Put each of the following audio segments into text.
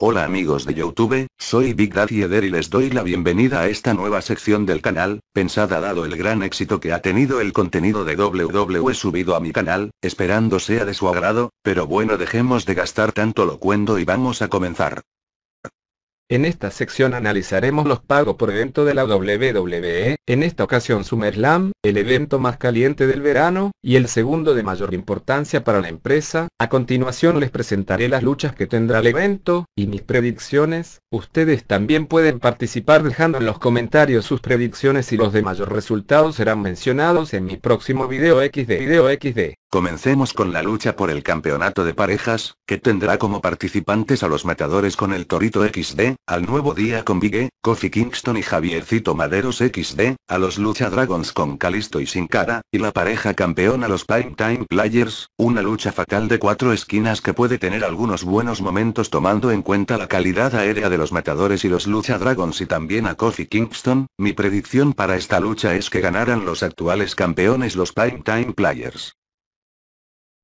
Hola amigos de Youtube, soy Big Daddy Eder y les doy la bienvenida a esta nueva sección del canal, pensada dado el gran éxito que ha tenido el contenido de WWE subido a mi canal, esperando sea de su agrado, pero bueno dejemos de gastar tanto locuendo y vamos a comenzar. En esta sección analizaremos los pagos por evento de la WWE, en esta ocasión SummerSlam, el evento más caliente del verano, y el segundo de mayor importancia para la empresa. A continuación les presentaré las luchas que tendrá el evento, y mis predicciones. Ustedes también pueden participar dejando en los comentarios sus predicciones y los de mayor resultado serán mencionados en mi próximo video XD. Video XD. Comencemos con la lucha por el campeonato de parejas, que tendrá como participantes a los matadores con el Torito XD, al Nuevo Día con Big E, Kofi Kingston y Javiercito Maderos XD, a los Lucha Dragons con Calisto y Sin Cara, y la pareja campeona los Prime Time Players, una lucha fatal de cuatro esquinas que puede tener algunos buenos momentos tomando en cuenta la calidad aérea de los matadores y los Lucha Dragons y también a Kofi Kingston, mi predicción para esta lucha es que ganaran los actuales campeones los Prime Time Players.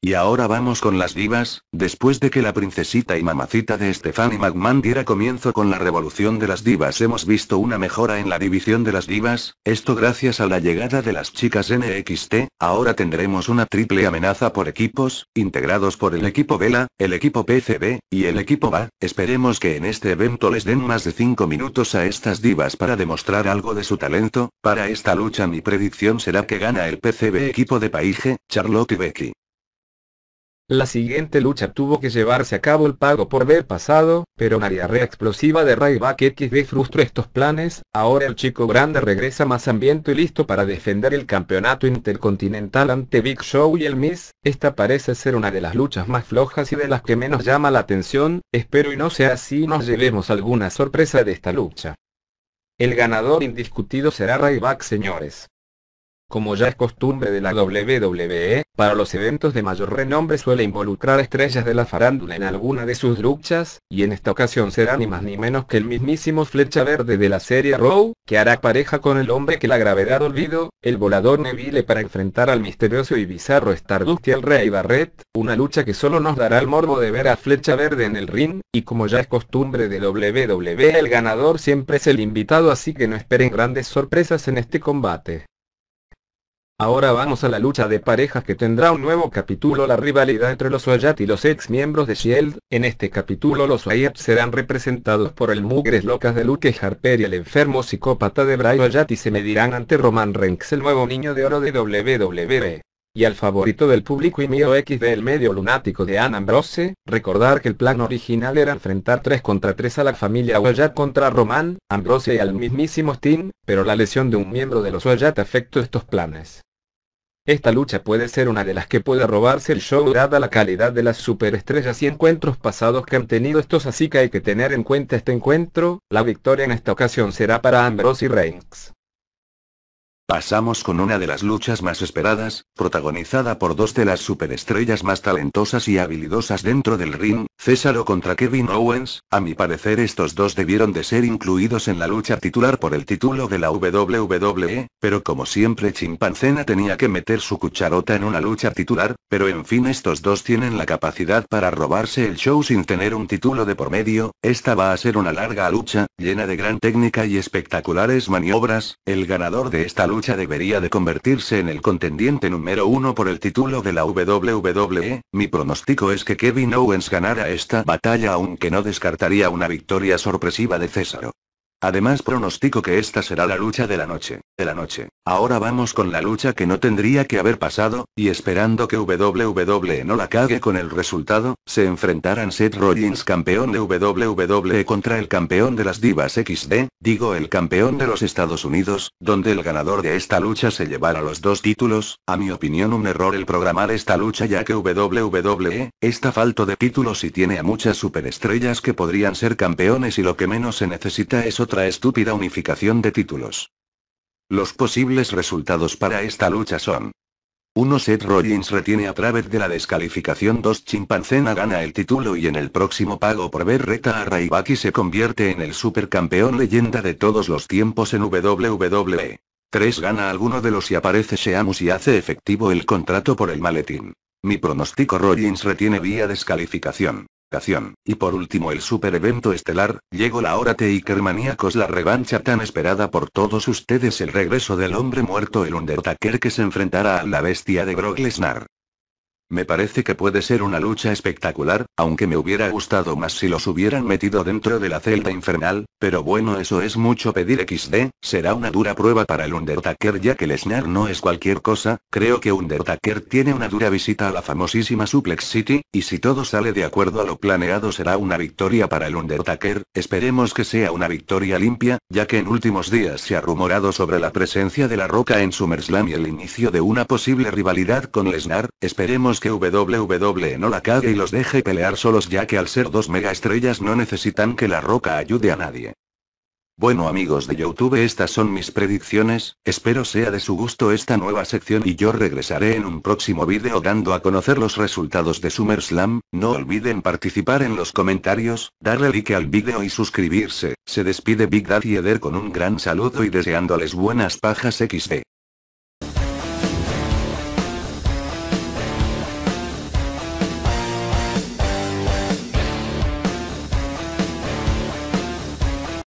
Y ahora vamos con las divas, después de que la princesita y mamacita de Stephanie McMahon diera comienzo con la revolución de las divas hemos visto una mejora en la división de las divas, esto gracias a la llegada de las chicas NXT, ahora tendremos una triple amenaza por equipos, integrados por el equipo Vela, el equipo PCB, y el equipo Va, esperemos que en este evento les den más de 5 minutos a estas divas para demostrar algo de su talento, para esta lucha mi predicción será que gana el PCB equipo de Paige, Charlotte y Becky. La siguiente lucha tuvo que llevarse a cabo el pago por ver pasado, pero una diarrea explosiva de Rayback XD frustró estos planes, ahora el chico grande regresa más ambiente y listo para defender el campeonato intercontinental ante Big Show y el Miss, esta parece ser una de las luchas más flojas y de las que menos llama la atención, espero y no sea así nos llevemos alguna sorpresa de esta lucha. El ganador indiscutido será Ryback señores. Como ya es costumbre de la WWE, para los eventos de mayor renombre suele involucrar estrellas de la farándula en alguna de sus luchas, y en esta ocasión será ni más ni menos que el mismísimo Flecha Verde de la serie Raw, que hará pareja con el hombre que la gravedad olvidó, el volador Neville para enfrentar al misterioso y bizarro Stardust y el Rey Barrett, una lucha que solo nos dará el morbo de ver a Flecha Verde en el ring, y como ya es costumbre de WWE el ganador siempre es el invitado así que no esperen grandes sorpresas en este combate. Ahora vamos a la lucha de parejas que tendrá un nuevo capítulo la rivalidad entre los Wyatt y los ex miembros de Shield, en este capítulo los Wyatt serán representados por el Mugres Locas de Luke Harper y el enfermo psicópata de Bray Wyatt y se medirán ante Roman Reigns el nuevo niño de oro de WWE. Y al favorito del público y mío X El medio lunático de Ann Ambrose, recordar que el plan original era enfrentar 3 contra 3 a la familia Wyatt contra Roman, Ambrose y al mismísimo Steam, pero la lesión de un miembro de los Wyatt afectó estos planes. Esta lucha puede ser una de las que puede robarse el show dada la calidad de las superestrellas y encuentros pasados que han tenido estos así que hay que tener en cuenta este encuentro, la victoria en esta ocasión será para Ambrose y Reigns. Pasamos con una de las luchas más esperadas, protagonizada por dos de las superestrellas más talentosas y habilidosas dentro del ring, o contra Kevin Owens, a mi parecer estos dos debieron de ser incluidos en la lucha titular por el título de la WWE, pero como siempre Chimpancena tenía que meter su cucharota en una lucha titular, pero en fin estos dos tienen la capacidad para robarse el show sin tener un título de por medio, esta va a ser una larga lucha, llena de gran técnica y espectaculares maniobras, el ganador de esta lucha debería de convertirse en el contendiente número uno por el título de la WWE, mi pronóstico es que Kevin Owens ganará esta batalla aunque no descartaría una victoria sorpresiva de César. Además pronostico que esta será la lucha de la noche, de la noche. Ahora vamos con la lucha que no tendría que haber pasado, y esperando que WWE no la cague con el resultado, se enfrentarán Seth Rollins campeón de WWE contra el campeón de las divas XD, digo el campeón de los Estados Unidos, donde el ganador de esta lucha se llevará los dos títulos, a mi opinión un error el programar esta lucha ya que WWE, está falto de títulos y tiene a muchas superestrellas que podrían ser campeones y lo que menos se necesita es otro otra estúpida unificación de títulos. Los posibles resultados para esta lucha son. 1. Seth Rollins retiene a través de la descalificación 2. Chimpancena gana el título y en el próximo pago por ver reta a Raibaki se convierte en el supercampeón leyenda de todos los tiempos en WWE. 3. Gana alguno de los y aparece Sheamus y hace efectivo el contrato por el maletín. Mi pronóstico Rollins retiene vía descalificación y por último el super evento estelar, llegó la hora Takermaníacos la revancha tan esperada por todos ustedes el regreso del hombre muerto el Undertaker que se enfrentará a la bestia de Brock Me parece que puede ser una lucha espectacular, aunque me hubiera gustado más si los hubieran metido dentro de la celda infernal, pero bueno eso es mucho pedir XD, será una dura prueba para el Undertaker ya que Lesnar no es cualquier cosa, creo que Undertaker tiene una dura visita a la famosísima Suplex City, y si todo sale de acuerdo a lo planeado será una victoria para el Undertaker, esperemos que sea una victoria limpia, ya que en últimos días se ha rumorado sobre la presencia de La Roca en SummerSlam y el inicio de una posible rivalidad con Lesnar, esperemos que WWE no la cague y los deje pelear solos ya que al ser dos mega estrellas no necesitan que La Roca ayude a nadie. Bueno amigos de YouTube estas son mis predicciones, espero sea de su gusto esta nueva sección y yo regresaré en un próximo vídeo dando a conocer los resultados de SummerSlam, no olviden participar en los comentarios, darle like al vídeo y suscribirse, se despide Big Daddy Eder con un gran saludo y deseándoles buenas pajas XD.